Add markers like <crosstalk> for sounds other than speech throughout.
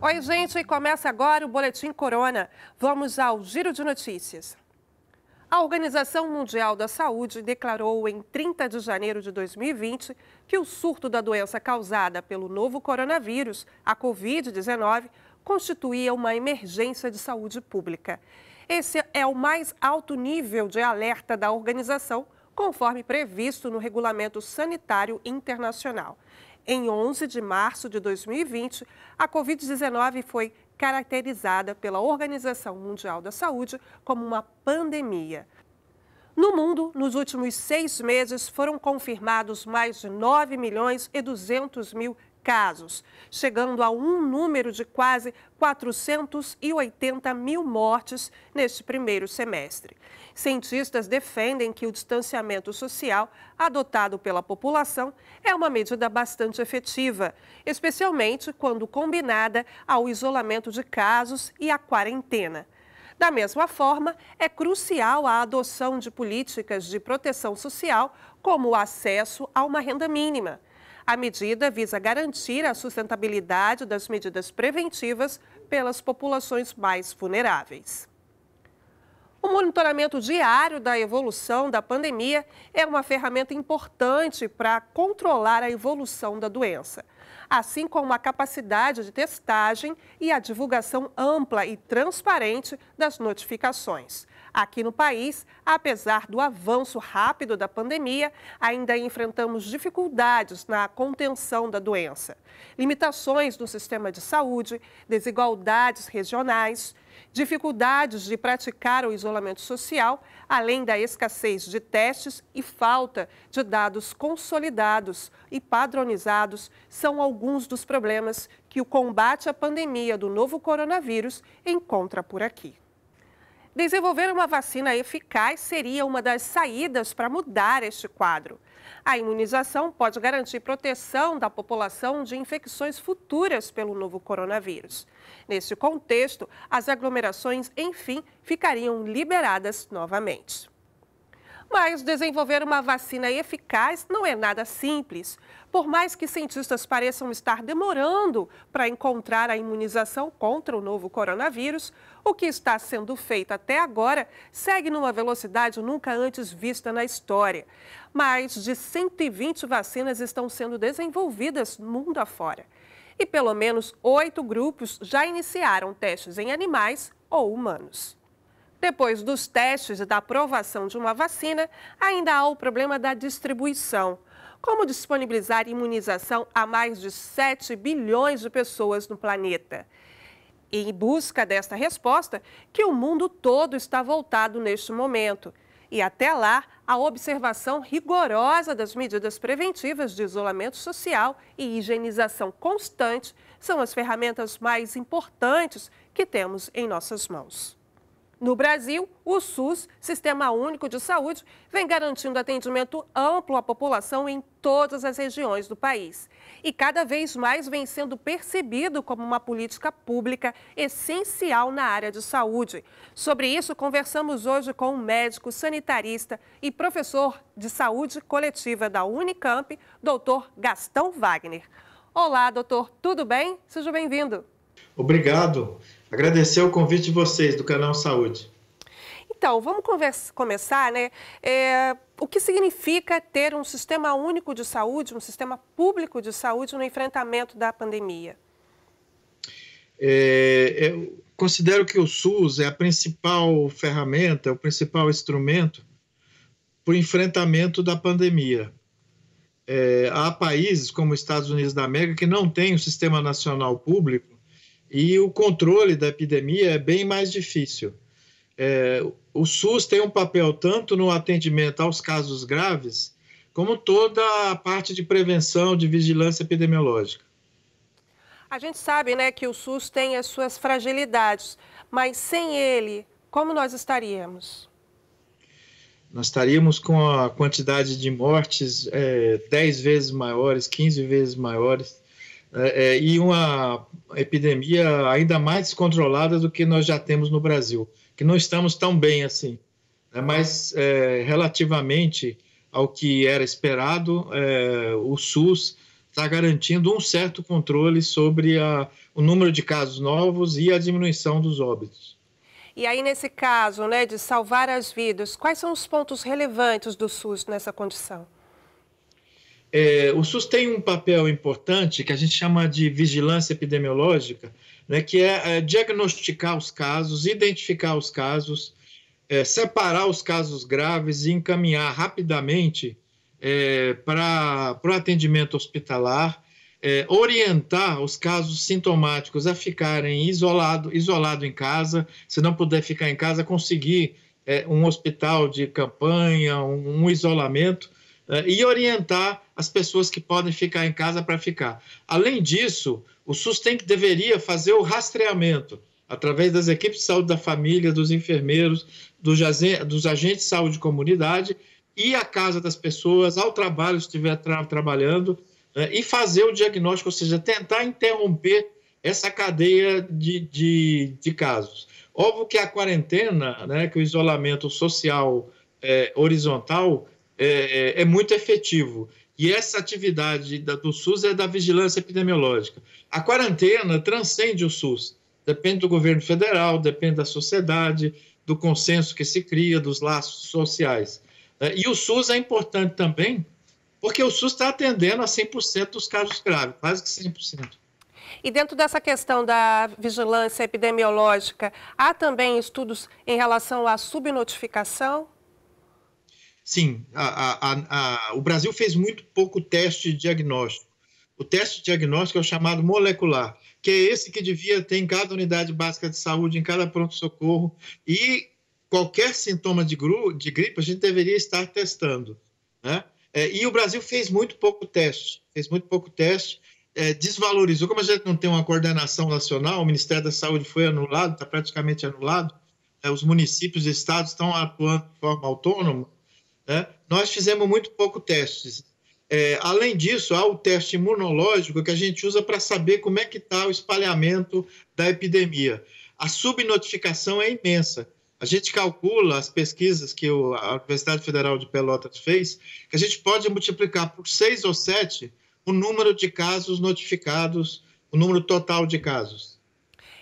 Oi, gente, começa agora o Boletim Corona. Vamos ao giro de notícias. A Organização Mundial da Saúde declarou em 30 de janeiro de 2020 que o surto da doença causada pelo novo coronavírus, a Covid-19, constituía uma emergência de saúde pública. Esse é o mais alto nível de alerta da organização, conforme previsto no Regulamento Sanitário Internacional. Em 11 de março de 2020, a Covid-19 foi caracterizada pela Organização Mundial da Saúde como uma pandemia. No mundo, nos últimos seis meses, foram confirmados mais de 9 milhões e 200 mil casos, chegando a um número de quase 480 mil mortes neste primeiro semestre. Cientistas defendem que o distanciamento social adotado pela população é uma medida bastante efetiva, especialmente quando combinada ao isolamento de casos e à quarentena. Da mesma forma, é crucial a adoção de políticas de proteção social, como o acesso a uma renda mínima. A medida visa garantir a sustentabilidade das medidas preventivas pelas populações mais vulneráveis. O monitoramento diário da evolução da pandemia é uma ferramenta importante para controlar a evolução da doença, assim como a capacidade de testagem e a divulgação ampla e transparente das notificações. Aqui no país, apesar do avanço rápido da pandemia, ainda enfrentamos dificuldades na contenção da doença. Limitações no sistema de saúde, desigualdades regionais, dificuldades de praticar o isolamento social, além da escassez de testes e falta de dados consolidados e padronizados, são alguns dos problemas que o combate à pandemia do novo coronavírus encontra por aqui. Desenvolver uma vacina eficaz seria uma das saídas para mudar este quadro. A imunização pode garantir proteção da população de infecções futuras pelo novo coronavírus. Nesse contexto, as aglomerações, enfim, ficariam liberadas novamente. Mas desenvolver uma vacina eficaz não é nada simples. Por mais que cientistas pareçam estar demorando para encontrar a imunização contra o novo coronavírus, o que está sendo feito até agora segue numa velocidade nunca antes vista na história. Mais de 120 vacinas estão sendo desenvolvidas mundo afora. E pelo menos oito grupos já iniciaram testes em animais ou humanos. Depois dos testes e da aprovação de uma vacina, ainda há o problema da distribuição. Como disponibilizar imunização a mais de 7 bilhões de pessoas no planeta? em busca desta resposta, que o mundo todo está voltado neste momento. E até lá, a observação rigorosa das medidas preventivas de isolamento social e higienização constante são as ferramentas mais importantes que temos em nossas mãos. No Brasil, o SUS, Sistema Único de Saúde, vem garantindo atendimento amplo à população em todas as regiões do país. E cada vez mais vem sendo percebido como uma política pública essencial na área de saúde. Sobre isso, conversamos hoje com um médico, sanitarista e professor de saúde coletiva da Unicamp, doutor Gastão Wagner. Olá, doutor, tudo bem? Seja bem-vindo. Obrigado. Agradecer o convite de vocês, do canal Saúde. Então, vamos conversa, começar, né? É, o que significa ter um sistema único de saúde, um sistema público de saúde no enfrentamento da pandemia? É, é eu considero que o SUS é a principal ferramenta, o principal instrumento para o enfrentamento da pandemia. É, há países como os Estados Unidos da América que não têm um sistema nacional público e o controle da epidemia é bem mais difícil. É, o SUS tem um papel tanto no atendimento aos casos graves, como toda a parte de prevenção, de vigilância epidemiológica. A gente sabe né, que o SUS tem as suas fragilidades, mas sem ele, como nós estaríamos? Nós estaríamos com a quantidade de mortes é, 10 vezes maiores, 15 vezes maiores. É, é, e uma epidemia ainda mais descontrolada do que nós já temos no Brasil, que não estamos tão bem assim. Né? Mas, é, relativamente ao que era esperado, é, o SUS está garantindo um certo controle sobre a, o número de casos novos e a diminuição dos óbitos. E aí, nesse caso, né, de salvar as vidas, quais são os pontos relevantes do SUS nessa condição? É, o SUS tem um papel importante que a gente chama de vigilância epidemiológica, né, que é, é diagnosticar os casos, identificar os casos, é, separar os casos graves e encaminhar rapidamente é, para o atendimento hospitalar, é, orientar os casos sintomáticos a ficarem isolado, isolado em casa, se não puder ficar em casa, conseguir é, um hospital de campanha, um, um isolamento eh, e orientar as pessoas que podem ficar em casa para ficar. Além disso, o SUS tem que deveria fazer o rastreamento através das equipes de saúde da família, dos enfermeiros, dos, dos agentes de saúde de comunidade, ir à casa das pessoas, ao trabalho, se estiver tra trabalhando, né, e fazer o diagnóstico, ou seja, tentar interromper essa cadeia de, de, de casos. Óbvio que a quarentena, né, que o isolamento social é, horizontal, é, é, é, muito efetivo. E essa atividade do SUS é da vigilância epidemiológica. A quarentena transcende o SUS, depende do governo federal, depende da sociedade, do consenso que se cria, dos laços sociais. É, e o SUS é importante também, porque o SUS está atendendo a 100% dos casos graves, quase que 100%. E dentro dessa questão da vigilância epidemiológica, há também estudos em relação à subnotificação? Sim, a, a, a, o Brasil fez muito pouco teste de diagnóstico. O teste de diagnóstico é o chamado molecular, que é esse que devia ter em cada unidade básica de saúde, em cada pronto-socorro. E qualquer sintoma de, gru, de gripe, a gente deveria estar testando. Né? É, e o Brasil fez muito pouco teste, fez muito pouco teste, é, desvalorizou. Como a gente não tem uma coordenação nacional, o Ministério da Saúde foi anulado, está praticamente anulado, é, os municípios e estados estão atuando de forma autônoma, né? Nós fizemos muito pouco testes. É, além disso, há o teste imunológico que a gente usa para saber como é que está o espalhamento da epidemia. A subnotificação é imensa. A gente calcula as pesquisas que a Universidade Federal de Pelotas fez, que a gente pode multiplicar por seis ou sete o número de casos notificados, o número total de casos.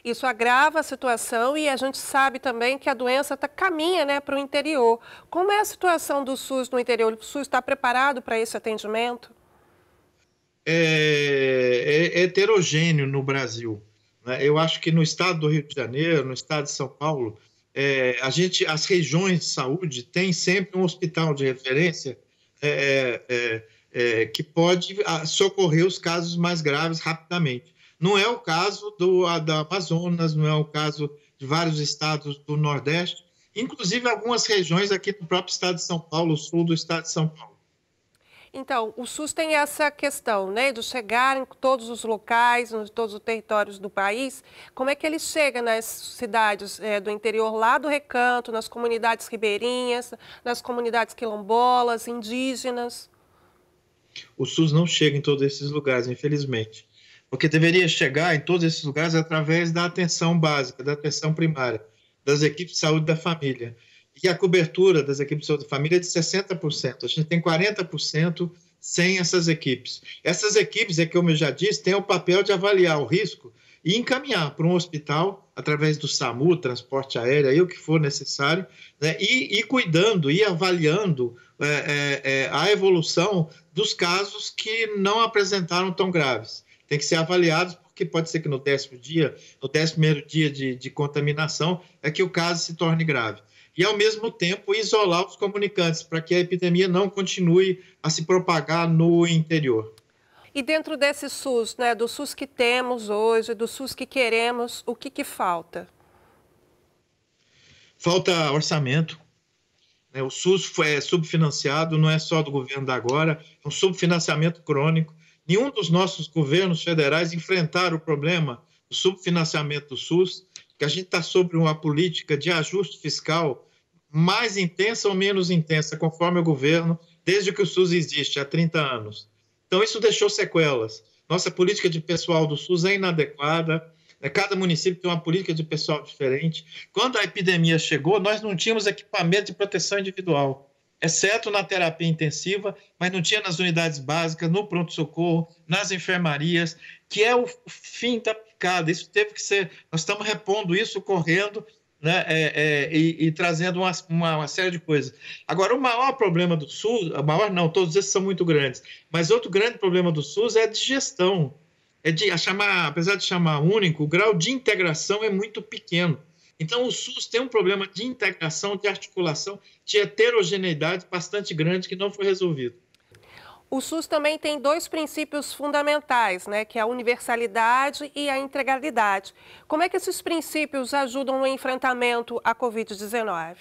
Isso agrava a situação e a gente sabe também que a doença tá, caminha né, para o interior. Como é a situação do SUS no interior? O SUS está preparado para esse atendimento? É, é, é, heterogêneo no Brasil. Né? Eu acho que no estado do Rio de Janeiro, no estado de São Paulo, é, a gente, as regiões de saúde têm sempre um hospital de referência é, é, que pode ah, socorrer os casos mais graves rapidamente. Não é o caso do, da Amazonas, não é o caso de vários estados do Nordeste, inclusive algumas regiões aqui do próprio estado de São Paulo, sul do estado de São Paulo. Então, o SUS tem essa questão, né, de chegar em todos os locais, em todos os territórios do país. Como é que ele chega nas cidades é, do interior, lá do recanto, nas comunidades ribeirinhas, nas comunidades quilombolas, indígenas? O SUS não chega em todos esses lugares, infelizmente porque deveria chegar em todos esses lugares é através da atenção básica, da atenção primária, das equipes de saúde da família. E a cobertura das equipes de saúde da família é de 60%. A gente tem 40% sem essas equipes. Essas equipes, é que eu já disse, têm o papel de avaliar o risco e encaminhar para um hospital através do SAMU, transporte aéreo, aí o que for necessário, né? e, e cuidando e avaliando é, é, é a evolução dos casos que não apresentaram tão graves tem que ser avaliados, porque pode ser que no décimo dia, no décimo primeiro dia de, de contaminação, é que o caso se torne grave. E, ao mesmo tempo, isolar os comunicantes, para que a epidemia não continue a se propagar no interior. E dentro desse SUS, né, do SUS que temos hoje, do SUS que queremos, o que, que falta? Falta orçamento. Né? O SUS é subfinanciado, não é só do governo da agora, é um subfinanciamento crônico. Nenhum dos nossos governos federais enfrentar o problema do subfinanciamento do SUS, que a gente está sobre uma política de ajuste fiscal mais intensa ou menos intensa, conforme o governo, desde que o SUS existe, há 30 anos. Então, isso deixou sequelas. Nossa política de pessoal do SUS é inadequada, né? cada município tem uma política de pessoal diferente. Quando a epidemia chegou, nós não tínhamos equipamento de proteção individual exceto na terapia intensiva, mas não tinha nas unidades básicas, no pronto-socorro, nas enfermarias, que é o fim da picada. Isso teve que ser. Nós estamos repondo isso correndo né, é, é, e, e, trazendo uma, uma, uma, série de coisas. Agora, o maior problema do SUS, o maior não, todos esses são muito grandes, mas outro grande problema do SUS é a digestão. É de, a chamar, apesar de chamar único, o grau de integração é muito pequeno. Então, o SUS tem um problema de integração, de articulação, de heterogeneidade bastante grande que não foi resolvido. O SUS também tem dois princípios fundamentais, né, que é a universalidade e a integralidade. Como é que esses princípios ajudam no enfrentamento à Covid-19?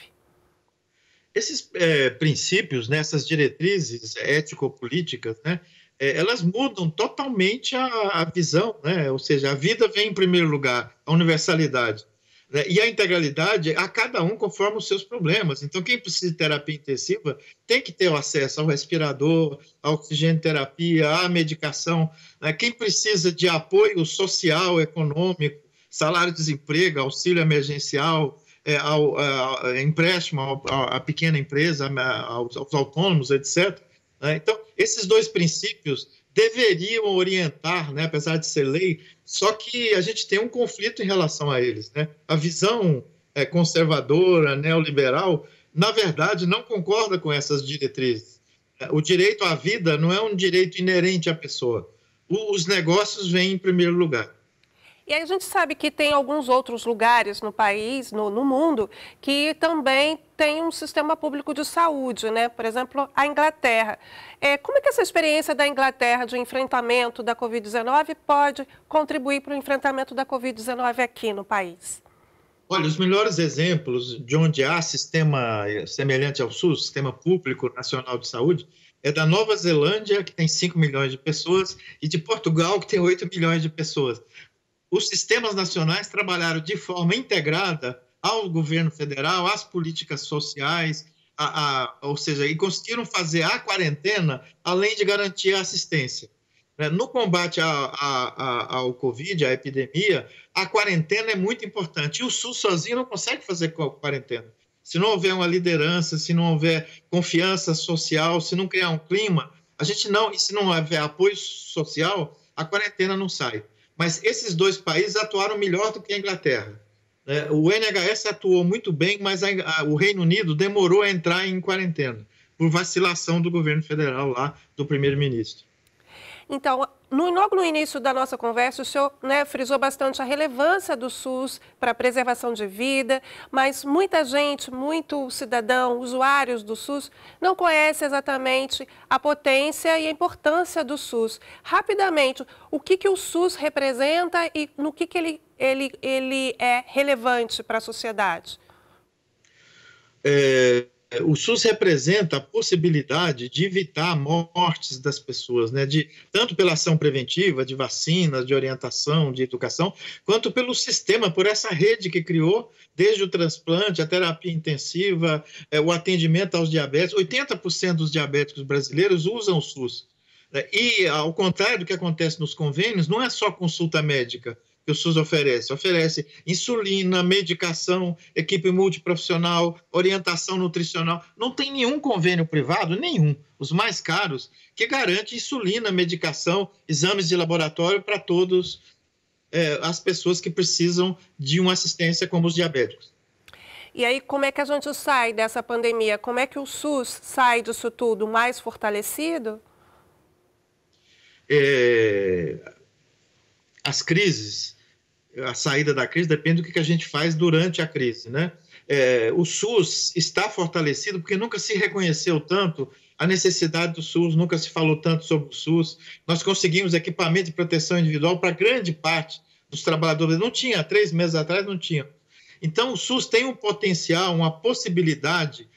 Esses é, princípios, né, essas diretrizes ético-políticas, né, é, elas mudam totalmente a, a visão, né? ou seja, a vida vem em primeiro lugar, a universalidade. Né? E a integralidade é a cada um conforme os seus problemas. Então, quem precisa de terapia intensiva tem que ter o acesso ao respirador, à oxigênio-terapia, à medicação. Né? Quem precisa de apoio social, econômico, salário-desemprego, auxílio emergencial, é, ao, a, a empréstimo à pequena empresa, a, aos, aos autônomos, etc. Né? Então, esses dois princípios deveriam orientar, né, apesar de ser lei, só que a gente tem um conflito em relação a eles. Né? A visão é, conservadora, neoliberal, na verdade, não concorda com essas diretrizes. O direito à vida não é um direito inerente à pessoa. os negócios vêm em primeiro lugar. E aí a gente sabe que tem alguns outros lugares no país, no, no mundo, que também tem um sistema público de saúde, né? Por exemplo, a Inglaterra. É, como é que essa experiência da Inglaterra de enfrentamento da Covid-19 pode contribuir para o enfrentamento da Covid-19 aqui no país? Olha, os melhores exemplos de onde há sistema eh, semelhante ao SUS, Sistema Público Nacional de Saúde, é da Nova Zelândia, que tem 5 milhões de pessoas, e de Portugal, que tem 8 milhões de pessoas os sistemas nacionais trabalharam de forma integrada ao governo federal, às políticas sociais, a, a, ou seja, e conseguiram fazer a quarentena além de garantir a assistência. Né, no combate a, a, ao Covid, à epidemia, a quarentena é muito importante. E o SUS sozinho não consegue fazer quarentena. Se não houver uma liderança, se não houver confiança social, se não criar um clima, a gente não, e se não houver apoio social, a quarentena não sai. Mas esses dois países atuaram melhor do que a Inglaterra. É, o NHS atuou muito bem, mas a, a, o Reino Unido demorou a entrar em quarentena, por vacilação do governo federal lá, do primeiro-ministro. Então, no, logo no início da nossa conversa, o senhor né, frisou bastante a relevância do SUS para a preservação de vida, mas muita gente, muito cidadão, usuários do SUS, não conhece exatamente a potência e a importância do SUS. Rapidamente, o que, que o SUS representa e no que, que ele, ele, ele é relevante para a sociedade? É, é, o SUS representa a possibilidade de evitar mortes das pessoas, né? De tanto pela ação preventiva, de vacinas, de orientação, de educação, quanto pelo sistema, por essa rede que criou, desde o transplante, a terapia intensiva, é, o atendimento aos diabéticos. 80% dos diabéticos brasileiros usam o SUS. Né? E ao contrário do que acontece nos convênios, não é só consulta médica que o SUS oferece? Oferece insulina, medicação, equipe multiprofissional, orientação nutricional. Não tem nenhum convênio privado, nenhum, os mais caros, que garante insulina, medicação, exames de laboratório para todos é, as pessoas que precisam de uma assistência como os diabéticos. E aí, como é que a gente sai dessa pandemia? Como é que o SUS sai disso tudo mais fortalecido? É, as crises, a saída da crise depende do que a gente faz durante a crise, né? É, o SUS está fortalecido porque nunca se reconheceu tanto a necessidade do SUS, nunca se falou tanto sobre o SUS. Nós conseguimos equipamento de proteção individual para grande parte dos trabalhadores. Não tinha, três meses atrás não tinha. Então, o SUS tem um potencial, uma possibilidade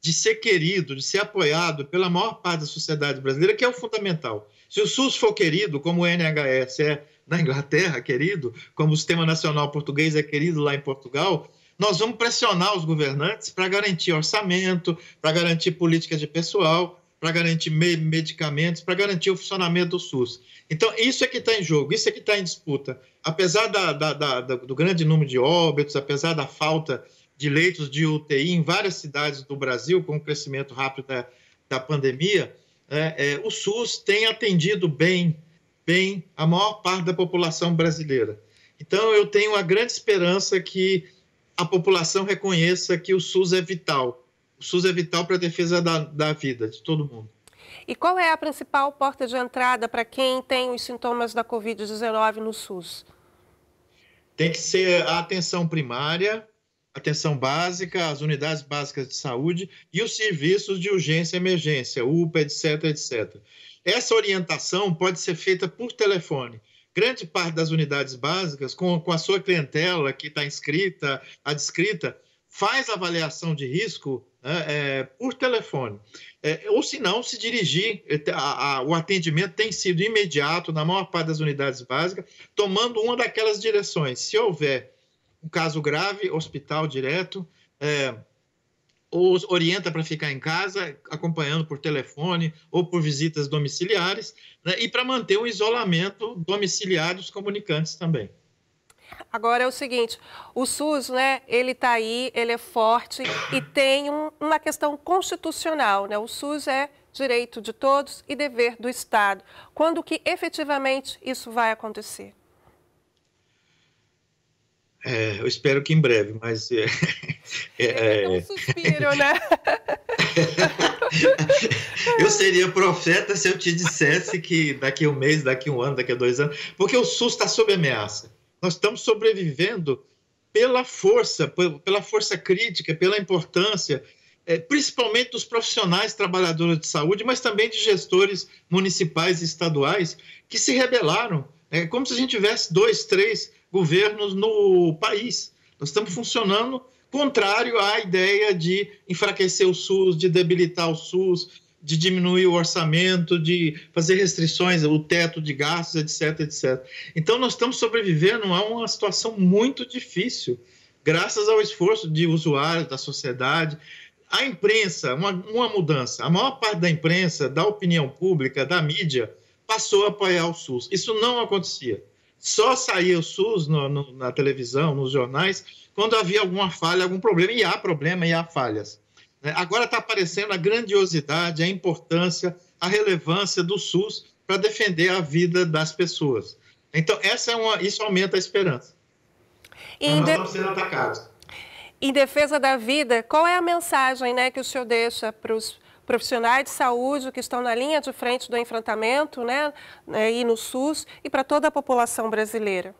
de ser querido, de ser apoiado pela maior parte da sociedade brasileira, que é o fundamental. Se o SUS for querido, como o NHS é na Inglaterra, querido, como o sistema nacional português é querido lá em Portugal, nós vamos pressionar os governantes para garantir orçamento, para garantir políticas de pessoal, para garantir medicamentos, para garantir o funcionamento do SUS. Então, isso é que está em jogo, isso é que está em disputa. Apesar da, da, da, do grande número de óbitos, apesar da falta de leitos de UTI em várias cidades do Brasil, com o crescimento rápido da, pandemia, é, é, o SUS tem atendido bem bem a maior parte da população brasileira. Então, eu tenho uma grande esperança que a população reconheça que o SUS é vital. O SUS é vital para a defesa da, da vida de todo mundo. E qual é a principal porta de entrada para quem tem os sintomas da Covid-19 no SUS? Tem que ser a atenção primária, atenção básica, as unidades básicas de saúde e os serviços de urgência e emergência, UPA, etc, etc. Essa orientação pode ser feita por telefone. Grande parte das unidades básicas, com, com a sua clientela que está inscrita, adscrita, faz avaliação de risco né, é, por telefone. É, ou se não, se dirigir, é, a, a, o atendimento tem sido imediato na maior parte das unidades básicas, tomando uma daquelas direções. Se houver um caso grave, hospital direto, é, ou orienta para ficar em casa, acompanhando por telefone ou por visitas domiciliares, né? e para manter o isolamento domiciliar dos comunicantes também. Agora é o seguinte, o SUS, né, ele está aí, ele é forte e tem um, uma questão constitucional, né? O SUS é direito de todos e dever do Estado. Quando que efetivamente isso vai acontecer? É, eu espero que em breve, mas é, <laughs> É, é um suspiro, né? <laughs> eu seria profeta se eu te dissesse que daqui um mês, daqui um ano, daqui dois anos, porque o SUS está sob ameaça. Nós estamos sobrevivendo pela força, pela força crítica, pela importância, é, principalmente dos profissionais trabalhadores de saúde, mas também de gestores municipais e estaduais que se rebelaram. Né? É como se a gente tivesse dois, três governos no país. Nós estamos funcionando contrário à ideia de enfraquecer o SUS, de debilitar o SUS, de diminuir o orçamento, de fazer restrições, o teto de gastos, etc, etc. Então, nós estamos sobrevivendo a uma situação muito difícil, graças ao esforço de usuários, da sociedade. A imprensa, uma, uma mudança. A maior parte da imprensa, da opinião pública, da mídia, passou a apoiar o SUS. Isso não acontecia. Só saía o SUS no, no, na televisão, nos jornais, quando havia alguma falha, algum problema, e há problema e há falhas. Né? Agora está aparecendo a grandiosidade, a importância, a relevância do SUS para defender a vida das pessoas. Então, essa é uma, isso aumenta a esperança. E Nós de... atacados. Em defesa da vida, qual é a mensagem né, que o senhor deixa para os profissionais de saúde que estão na linha de frente do enfrentamento, né, e né, no SUS, e para toda a população brasileira?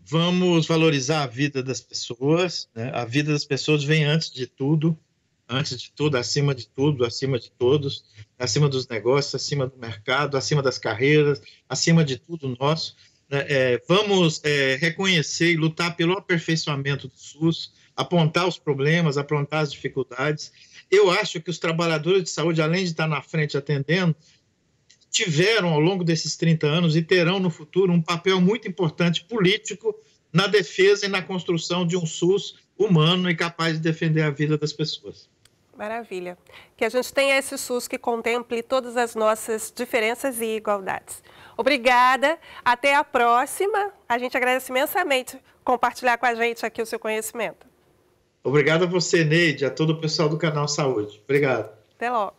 Vamos valorizar a vida das pessoas. Né? A vida das pessoas vem antes de tudo, antes de tudo, acima de tudo, acima de todos, acima dos negócios, acima do mercado, acima das carreiras, acima de tudo nosso. Né? É, vamos é, reconhecer e lutar pelo aperfeiçoamento do SUS, apontar os problemas, apontar as dificuldades. Eu acho que os trabalhadores de saúde, além de estar na frente atendendo, tiveram ao longo desses 30 anos e terão no futuro um papel muito importante político na defesa e na construção de um SUS humano e capaz de defender a vida das pessoas. Maravilha. Que a gente tenha esse SUS que contemple todas as nossas diferenças e igualdades. Obrigada, até a próxima. A gente agradece imensamente compartilhar com a gente aqui o seu conhecimento. Obrigado a você, Neide, a todo o pessoal do canal Saúde. Obrigado. Até logo.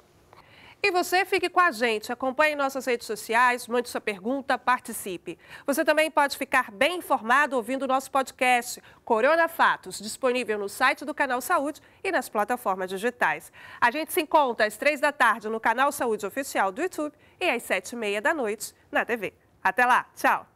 E você fique com a gente, acompanhe nossas redes sociais, mande sua pergunta, participe. Você também pode ficar bem informado ouvindo o nosso podcast Corona Fatos, disponível no site do Canal Saúde e nas plataformas digitais. A gente se encontra às três da tarde no Canal Saúde Oficial do YouTube e às sete e meia da noite na TV. Até lá, tchau!